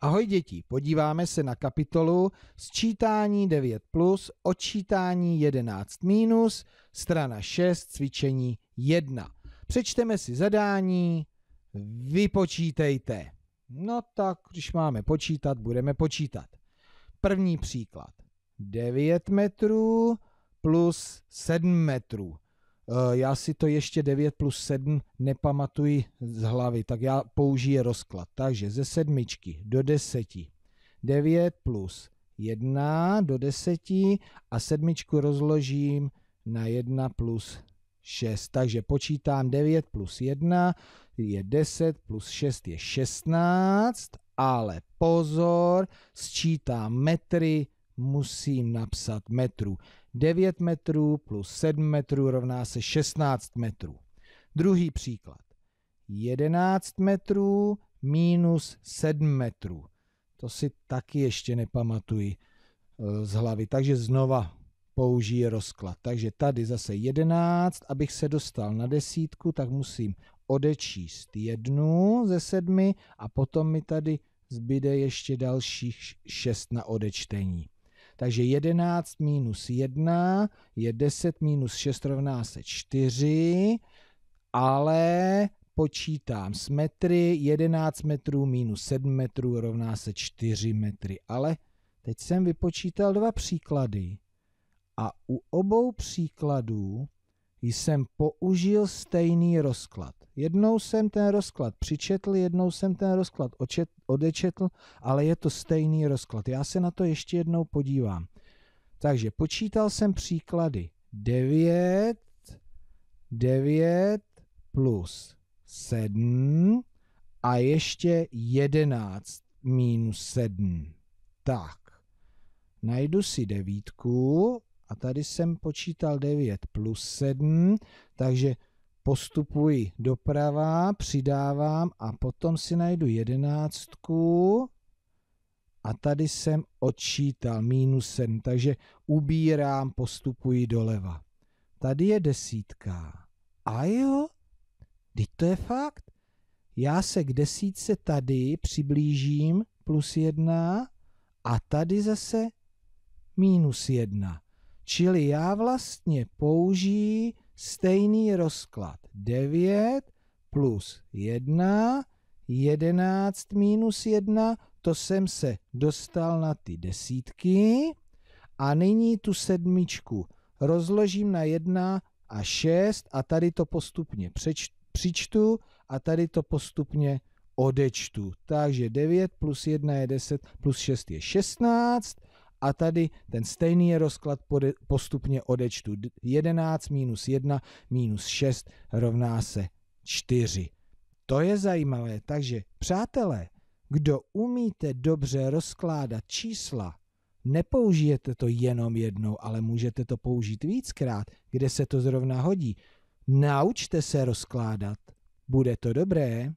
Ahoj děti, podíváme se na kapitolu Sčítání 9 plus, odčítání 11 minus, strana 6, cvičení 1. Přečteme si zadání, vypočítejte. No tak, když máme počítat, budeme počítat. První příklad. 9 metrů plus 7 metrů. Eh, já si to ještě 9 plus 7 nepamatuji z hlavy, tak já použiju rozklad. Takže ze sedmičky do deseti. 9 plus 1 do 10 a sedmičku rozložím na 1 plus 6. Takže počítám 9 plus 1 je 10 plus 6 je 16, ale pozor, sčítám metry, musím napsat metru. 9 metrů plus 7 metrů rovná se 16 metrů. Druhý příklad. 11 metrů minus 7 metrů. To si taky ještě nepamatuji eh, z hlavy, takže znova použiji rozklad. Takže tady zase 11, abych se dostal na desítku, tak musím odečíst jednu ze sedmi a potom mi tady zbyde ještě dalších šest na odečtení. Takže 11 minus 1 je 10 minus 6 rovná se 4, ale počítám s metry, 11 metrů minus 7 metrů rovná se 4 metry. Ale teď jsem vypočítal dva příklady a u obou příkladů jsem použil stejný rozklad. Jednou jsem ten rozklad přičetl, jednou jsem ten rozklad očet, odečetl, ale je to stejný rozklad. Já se na to ještě jednou podívám. Takže počítal jsem příklady 9, 9 plus 7 a ještě 11 minus 7. Tak, najdu si devítku a tady jsem počítal 9 plus 7, takže postupuji doprava, přidávám a potom si najdu jedenáctku a tady jsem odčítal minus 7, takže ubírám, postupuji doleva. Tady je desítka. A jo, teď to je fakt. Já se k desítce tady přiblížím plus 1 a tady zase minus 1. Čili já vlastně použiji stejný rozklad. 9 plus 1, 11 minus 1, to jsem se dostal na ty desítky. A nyní tu sedmičku rozložím na 1 a 6 a tady to postupně přičtu a tady to postupně odečtu. Takže 9 plus 1 je 10, plus 6 je 16, a tady ten stejný je rozklad postupně odečtu. 11 minus 1 minus 6 rovná se 4. To je zajímavé. Takže, přátelé, kdo umíte dobře rozkládat čísla, nepoužijete to jenom jednou, ale můžete to použít víckrát, kde se to zrovna hodí. Naučte se rozkládat. Bude to dobré.